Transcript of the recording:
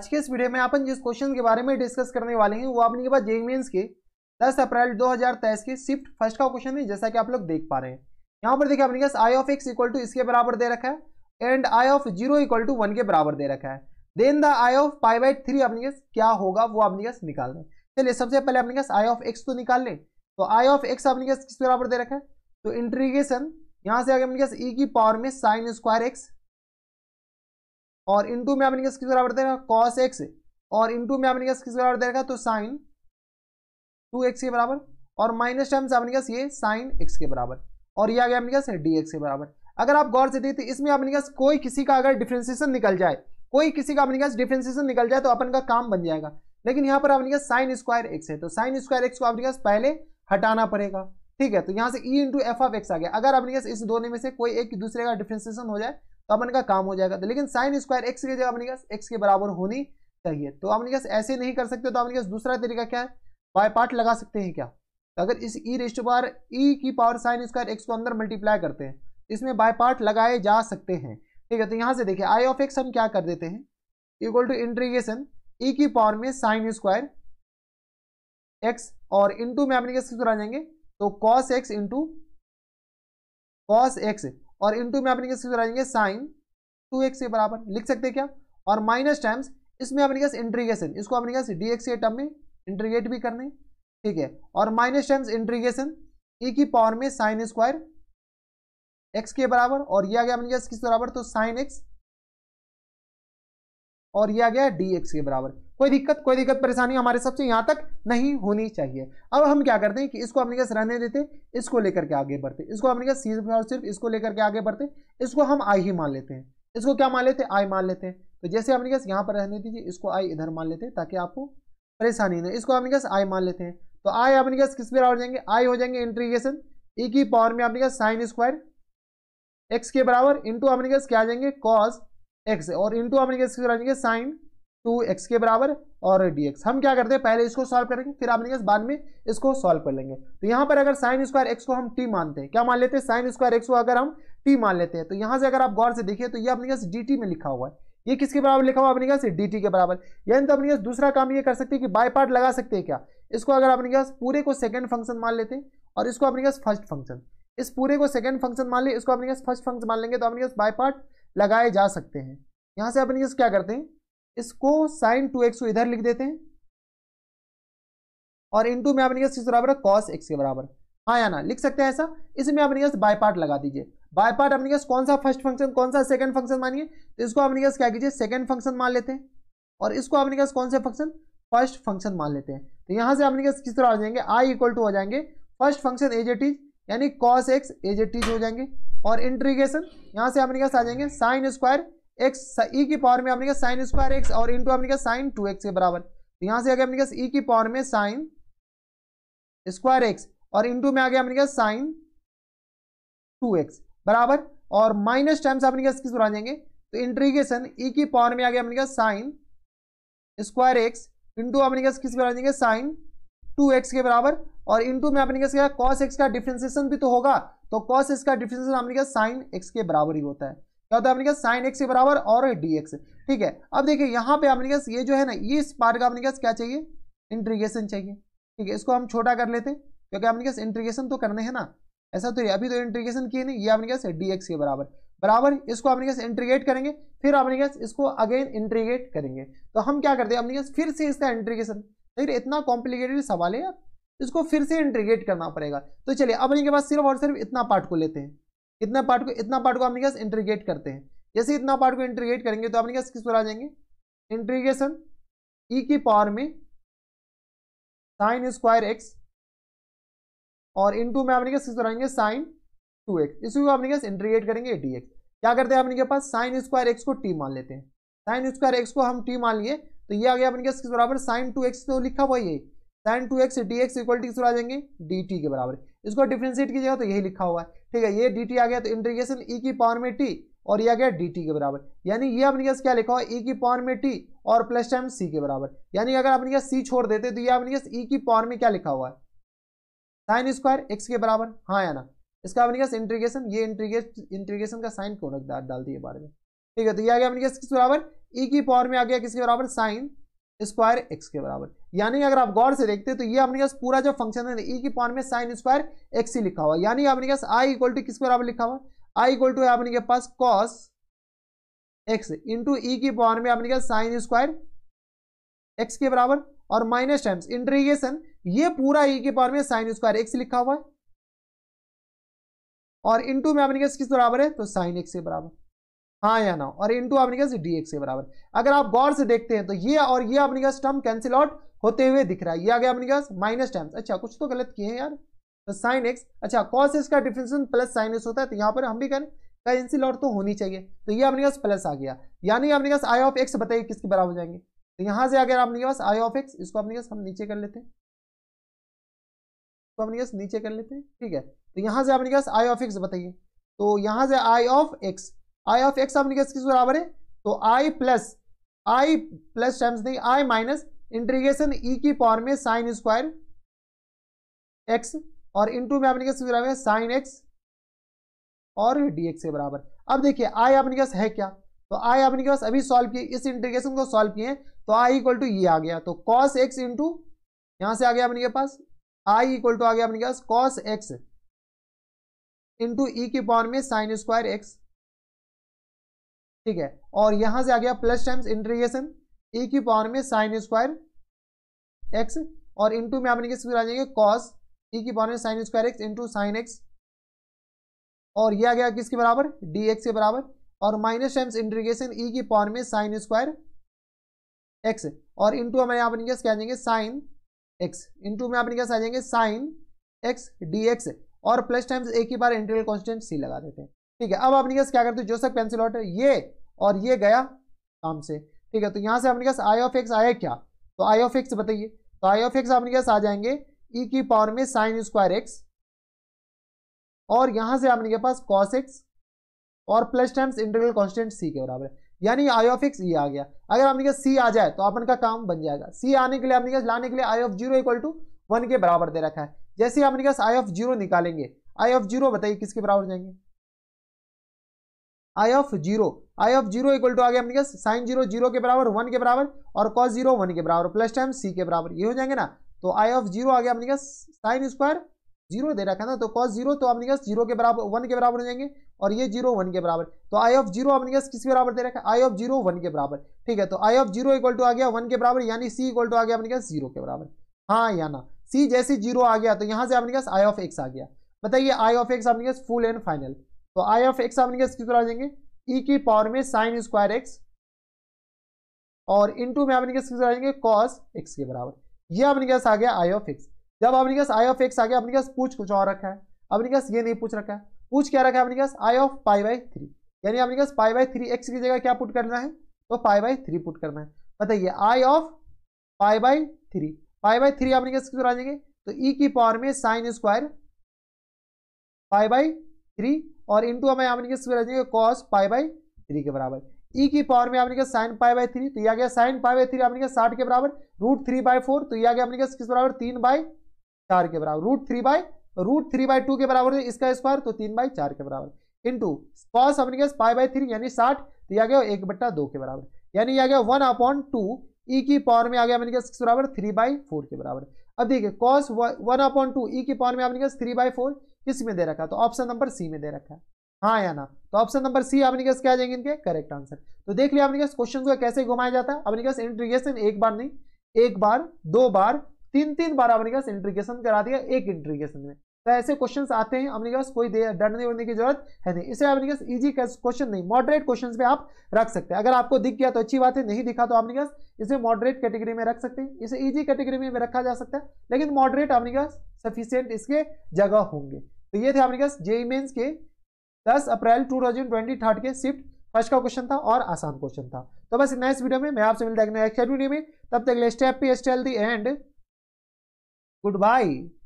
आज के इस वीडियो में अपन जिस क्वेश्चन के बारे में डिस्कस करने वाले हैं वो आपने के पास जेई मेन्स के 10 अप्रैल 2023 के शिफ्ट फर्स्ट का क्वेश्चन है जैसा कि आप लोग देख पा रहे हैं यहाँ पर देखिए अपने पास I of x equal to इसके बराबर दे रखा है and I of zero equal to one के बराबर दे रखा है then the I of pi by three अपने पास क्या होगा वो अपने पास निकाल लें चलिए सबसे पहले अपने पास आई ऑफ एक्स तो निकाल लें तो आई ऑफ एक्स अपने पास किसके बराबर दे रखा है तो इंट्रीगेशन यहाँ से आगे अपने पास ई e की पावर में साइन स्क्वायर एक्स और इंटू में आपने किसके बराबर देगा कॉस एक्स और इंटू में आपने किसके बराबर देगा तो साइन टू एक्स के बराबर और माइनस टाइम से आपने ये साइन एक्स के बराबर और ये आ गया आपने डी एक्स के बराबर अगर आप गौर से देखते इसमें आपने कहा कोई किसी का अगर डिफ्रेंसिएशन निकल जाए कोई किसी का आपने पास डिफ्रेंसिएशन निकल जाए तो अपन का काम बन जाएगा लेकिन यहाँ पर आपने पास साइन स्क्वायर एक्स है तो साइन स्क्वायर एक्स को आपने पास पहले हटाना पड़ेगा ठीक है तो यहाँ से e into f of x आ गया अगर आपने पास इस दोनों में से कोई एक दूसरे का डिफ्रेंसिएशन हो जाए तो अपन का काम हो जाएगा तो लेकिन साइन स्क्वायर एक्स की जगह अपने पास एक्स के बराबर होनी चाहिए तो अपने पास ऐसे नहीं कर सकते तो अपने पास दूसरा तरीका क्या है बाय पार्ट लगा सकते हैं क्या तो अगर इस ई रेस्ट पावर ई की पावर साइन स्क्वायर एक्स को अंदर मल्टीप्लाई करते हैं तो इसमें बाय पार्ट लगाए जा सकते हैं ठीक है तो यहाँ से देखिए आई ऑफ एक्स हम क्या कर देते हैं इक्वल टू इंट्रीगेशन ई की पावर में साइन स्क्वायर एक्स और इंटू में अपने आ जाएंगे तो cos x into cos x और इनटू में आप इनके कराएंगे साइन टू एक्स के बराबर लिख सकते हैं क्या और माइनस टाइम्स इसमें आपने कहा इंट्रीगेशन इसको आपने कहा डी एक्स के टर्म में इंट्रीगेट भी करने ठीक है और माइनस टाइम्स इंट्रीगेशन ई की पावर में साइन स्क्वायर एक्स के बराबर और यह आ गया आपने पास किस बराबर तो साइन एक्स और यह आ गया डी एक्स के बराबर कोई दिक्कत कोई दिक्कत परेशानी हमारे सबसे यहाँ तक नहीं होनी चाहिए अब हम क्या करते हैं कि इसको अपने कैसे रहने देते इसको लेकर के आगे बढ़ते इसको अपने कैसे सिर्फ और सिर्फ इसको लेकर के आगे बढ़ते इसको हम आई ही मान लेते हैं इसको क्या मान लेते हैं आई मान लेते हैं तो जैसे अपने कैसे यहाँ पर रहने दीजिए इसको आई इधर मान लेते हैं ताकि आपको परेशानी नहीं इसको अपने कैसे आई मान लेते हैं तो आई अपने कैसे किस बार हो जाएंगे आई हो जाएंगे इंट्रीगेशन ई e की पावर में अपने कैसे साइन स्क्वायर एक्स के बराबर इंटू अपने कैसे क्या आ जाएंगे कॉस एक्स और इंटू अपने कैसे साइन टू एक्स के बराबर और डी एक्स हम क्या करते हैं पहले इसको सॉल्व करेंगे फिर आपने बाद में इसको सॉल्व कर लेंगे तो यहाँ पर अगर साइन स्क्वायर एक्स को हम टी मानते हैं क्या मान लेते हैं साइन स्क्वायर एक्स को अगर हम टी मान लेते हैं तो यहाँ से अगर आप गौर से देखिए तो ये अपने पास डी में लिखा हुआ है ये किसके बराबर लिखा हुआ अपने पास डी टी के बराबर यानी तो अपने दूसरा काम ये कर सकते हैं कि बाय पार्ट लगा सकते हैं क्या इसको अगर अपने पास पूरे को सेकेंड फंक्शन मान लेते हैं और इसको अपने पास फर्स्ट फंक्शन इस पूरे को सेकेंड फंक्शन मान लें इसको अपने फर्स्ट फंक्शन मान लेंगे तो अपने बायपार्ट बाय पार्ट लगाए जा सकते हैं यहाँ से अपने क्या करते हैं इसको साइन टू एक्स को इधर लिख देते हैं और इनटू में आपने बराबर कॉस एक्स के बराबर हाँ या ना लिख सकते हैं ऐसा इसमें आपने कहा बाय पार्ट लगा दीजिए बाय पार्ट आपने कहा कौन सा फर्स्ट फंक्शन कौन सा सेकंड फंक्शन मानिए तो इसको आपने कहा क्या कीजिए सेकंड फंक्शन मान लेते हैं और इसको आपने कहा कौन सा फंक्शन फर्स्ट फंक्शन मान लेते हैं तो यहाँ से आपने कहा किस तरह हो जाएंगे आई इक्वल टू हो जाएंगे first function as it is यानी cos x as it is हो जाएंगे और इंट्रीगेशन यहाँ से आपने कहा आ जाएंगे sine square x e e की पावर में आपने कहा साइन स्क्वायर एक्स और इंटू आपने कहा साइन टू एक्स के बराबर तो यहां से आगे आपने कहा ई e की पावर में साइन स्क्वायर एक्स और इंटू में आगे आपने कहा साइन टू एक्स बराबर और माइनस टाइम्स आपने कहा किस आ जाएंगे तो इंट्रीगेशन ई e की पावर में आगे आपने कहा साइन स्क्वायर एक्स इंटू आपने कहा किस आ जाएंगे साइन टू एक्स के बराबर और इंटू में आपने कहा कॉस एक्स का डिफ्रेंसिएशन भी तो होगा तो कॉस एक्स का डिफ्रेंसिएशन आपने कहा साइन एक्स के बराबर ही होता है क्या होता तो है अपने साइन एक्स के बराबर और डी एक्स ठीक है अब देखिए यहाँ पे अपने कहा ये जो है ना ये इस पार्ट का अपने कहा क्या चाहिए इंट्रीगेशन चाहिए ठीक है इसको हम छोटा कर लेते क्योंकि अपने इंट्रीगेशन तो करने हैं ना ऐसा तो अभी तो इंट्रीगेशन किए नहीं ये अपने पास डी एक्स के बराबर बराबर इसको अपने पास इंट्रीगेट करेंगे फिर अपने कहा इसको अगेन इंट्रीगेट करेंगे तो हम क्या करते हैं अपने पास फिर से इसका इंट्रीगेशन देखिए इतना कॉम्प्लिकेटेड सवाल है यार इसको फिर से इंट्रीगेट करना पड़ेगा तो चलिए अब इनके पास सिर्फ और सिर्फ इतना पार्ट को लेते हैं इतना पार्ट को इतना पार्ट को आपने क्या इंट्रीगेट करते हैं जैसे इतना पार्ट को इंट्रीगेट करेंगे तो आपने क्या किस पर आ जाएंगे इंट्रीगेशन ई e की पावर में साइन स्क्वायर एक्स और इनटू में आपने क्या किस पर आएंगे साइन टू एक्स इसी को आपने क्या इंट्रीगेट करेंगे डी एक्स क्या करते हैं अपने के पास साइन स्क्वायर एक्स को टी मान लेते हैं साइन स्क्वायर एक्स को हम टी मान लिए तो ये आ गया अपने किस बराबर साइन टू एक्स तो लिखा हुआ ये sine two x d x equal t के बराबर आ जाएंगे डी टी के बराबर इसको डिफ्रेंशिएट कीजिएगा तो यही लिखा हुआ है ठीक है ये dt आ गया तो इंटीग्रेशन e की पावर में t और ये आ गया dt के बराबर यानी ये अपने क्या लिखा हुआ e की पावर में t और प्लस टाइम c के बराबर यानी अगर अपने गैस सी छोड़ देते तो ये अपने गैस ई e की पावर में क्या लिखा हुआ है साइन स्क्वायर एक्स के बराबर हाँ या ना इसका अपने क्या इंटीग्रेशन ये इंटीग्रेशन का साइन क्यों रख डाल दिए बारे में ठीक है तो ये आ गया अपने गैस किस बराबर ई e की पावर में आ गया किसके बराबर साइन स्क्वायर एक्स के बराबर यानी अगर आप गौर से देखते तो ये आपने पास पूरा जो फंक्शन है ई e की पॉइंट में साइन स्क्वायर एक्स ही लिखा हुआ यानी आपने पास आई इक्वल टू किसके बराबर लिखा हुआ आई इक्वल टू है आपने के पास कॉस एक्स इंटू ई की पॉइंट में आपने के साइन स्क्वायर एक्स के बराबर और माइनस टाइम्स इंट्रीगेशन ये पूरा ई e की पावर में साइन स्क्वायर एक्स लिखा हुआ है और इंटू में अपने किस बराबर है तो साइन एक्स के बराबर हाँ या ना और इंटू आपने कहा डी एक्स के बराबर अगर आप गौर से देखते हैं तो ये और ये आपने कहा स्टम कैंसिल आउट होते हुए दिख रहा है ये आ गया आपने कहा माइनस टर्म्स अच्छा कुछ तो गलत किए हैं यार तो साइन एक्स अच्छा कॉस एक्स का डिफ्रेंसन प्लस साइन एक्स होता है तो यहाँ पर हम भी करें कैंसिल आउट तो होनी चाहिए तो ये आपने कहा प्लस आ गया यानी आपने कहा आई ऑफ एक्स बताइए किसके बराबर हो जाएंगे तो यहाँ से अगर आपने कहा आई ऑफ एक्स इसको आपने कहा हम नीचे कर लेते हैं इसको कहा नीचे कर लेते हैं ठीक है तो यहाँ से आपने कहा आई ऑफ एक्स बताइए तो यहाँ से I of x I of x of निगेस किस बराबर है तो I plus I plus times नहीं आई माइनस इंटीग्रेशन ई की पावर में साइन स्क्वायर एक्स और इंटू में आपने किस बराबर है साइन एक्स और डीएक्स के बराबर अब देखिए आई आपने पास है क्या तो आई आपने पास अभी सॉल्व किए इस इंटीग्रेशन को सॉल्व किए तो आई इक्वल टू ये आ गया तो कॉस एक्स इंटू यहां से आ गया अपने के पास आई इक्वल टू आ गया अपने के पास कॉस एक्स इंटू ई की पावर में साइन स्क्वायर एक्स ठीक है और यहां से आ गया प्लस टाइम्स इंटीग्रेशन ए की पावर में साइन स्क्वायर एक्स और इंटू में आपने किस आ जाएंगे कॉस ए की पावर में sine square x into sine x और यह आ गया किसके बराबर डी एक्स के बराबर और माइनस टाइम्स इंटीग्रेशन ई की पावर में साइन स्क्वायर एक्स और इंटू हमारे यहाँ पर इनकेस क्या जाएंगे साइन एक्स इंटू में आपने क्या आ जाएंगे साइन एक्स डी एक्स और प्लस टाइम्स ए की बार इंटीग्रल कॉन्स्टेंट सी लगा देते हैं ठीक है अब आपने क्या करते हैं जो सब कैंसिल आउट है ये और ये गया काम से ठीक है तो यहाँ से अपने पास आई ऑफ एक्स आया क्या तो आई ऑफ एक्स बताइए तो आई ऑफ एक्स अपने पास आ जाएंगे ई e की पावर में साइन स्क्वायर एक्स और यहाँ से अपने के पास कॉस एक्स और plus times integral constant C के बराबर यानी आई ऑफ एक्स ये आ गया अगर आपने कहा सी आ जाए तो अपन का काम बन जाएगा सी आने के लिए आपने कहा लाने के लिए I of zero equal to one के बराबर दे रखा है जैसे आपने कहा आई ऑफ जीरो निकालेंगे आई ऑफ जीरो बताइए किसके बराबर जाएंगे I of zero I of zero equal to आ गया अपने साइन जीरो जीरो के बराबर वन के बराबर और कॉस जीरो वन के बराबर प्लस टाइम सी के बराबर ये हो जाएंगे ना तो आई ऑफ जीरो आ गया कहा साइन स्क्वायर जीरो दे रखा ना तो कॉस जीरो तो आपने कहा जीरो के बराबर वन के बराबर हो जाएंगे और ये जीरो वन के बराबर तो आई ऑफ जीरो आपने कहा किसके बराबर दे रखा है आई ऑफ जीरो वन के बराबर ठीक है तो I of zero equal to आ गया वन के बराबर यानी सी इक्वल टू आ गया आपने कहा जीरो के बराबर हाँ या ना सी जैसे जीरो आ गया तो यहाँ से आपने कहा आई ऑफ एक्स आ गया बताइए आई ऑफ एक्स आपने कहा फुल एंड फाइनल तो आई ऑफ एक्स आप किस किस आ जाएंगे ई e की पावर में साइन स्क्वायर एक्स और इनटू में आपने किस किस आ जाएंगे कॉस एक्स के बराबर ये आपने पास आ गया आई ऑफ एक्स जब आपने पास आई ऑफ एक्स आ गया अपने पास पूछ कुछ और रखा है अपने पास ये नहीं पूछ रखा है पूछ क्या रखा है अपने पास I of pi by three यानी अपने पास पाई बाई थ्री एक्स की जगह क्या पुट करना है तो पाई बाई थ्री पुट करना है बताइए I of pi by three pi by three आपने क्या आ जाएंगे तो ई e की पावर में sine square pi by three और इंटू हमें यहाँ लिखे इसमें रखेंगे कॉस पाई बाई थ्री के बराबर ई e की पावर में आपने लिखे साइन पाई बाई थ्री तो यह गया साइन पाई बाई थ्री आपने लिखे साठ के बराबर रूट थ्री बाई फोर तो यह गया आप किस बराबर तीन बाई चार के बराबर root three by root three by two के बराबर इसका स्क्वायर तो तीन बाई चार के बराबर इंटू कॉस आपने पास पाई बाई थ्री यानी साठ तो यह गया एक बट्टा दो के बराबर यानी यह गया वन अपॉन टू ई की पावर में आ गया मैंने बराबर थ्री बाई फोर के बराबर अब देखिए cos one upon two e की पावर में आपने थ्री बाई फोर किस में दे रखा है तो ऑप्शन नंबर सी में दे रखा है हाँ या ना तो ऑप्शन नंबर सी आपने कैसे क्या जाएंगे इनके करेक्ट आंसर तो देख लिया आपने क्वेश्चन को कैसे घुमाया जाता है आपने कैसे इंट्रीगेशन एक बार नहीं एक बार दो बार तीन तीन बार आपने कैसे इंट्रीगेशन करा दिया एक इंट्रीगेशन में तो ऐसे क्वेश्चन आते हैं अपने पास कोई डरने वरने की जरूरत है नहीं इसे आपने पास इजी क्वेश्चन नहीं मॉडरेट क्वेश्चंस में आप रख सकते हैं अगर आपको दिख गया तो अच्छी बात है नहीं दिखा तो आपने पास इसे मॉडरेट कैटेगरी में रख सकते हैं इसे इजी कैटेगरी में रखा जा सकता है लेकिन मॉडरेट आपने पास सफिशियंट इसके जगह होंगे तो ये थे आपके पास जेई मेन्स के 10 अप्रैल 2020 थर्ड के शिफ्ट फर्स्ट का क्वेश्चन था और आसान क्वेश्चन था तो बस इतना इस वीडियो में मैं आपसे मिलता है नेक्स्ट वीडियो में तब तक स्टेप पी स्टेल दी एंड गुड बाई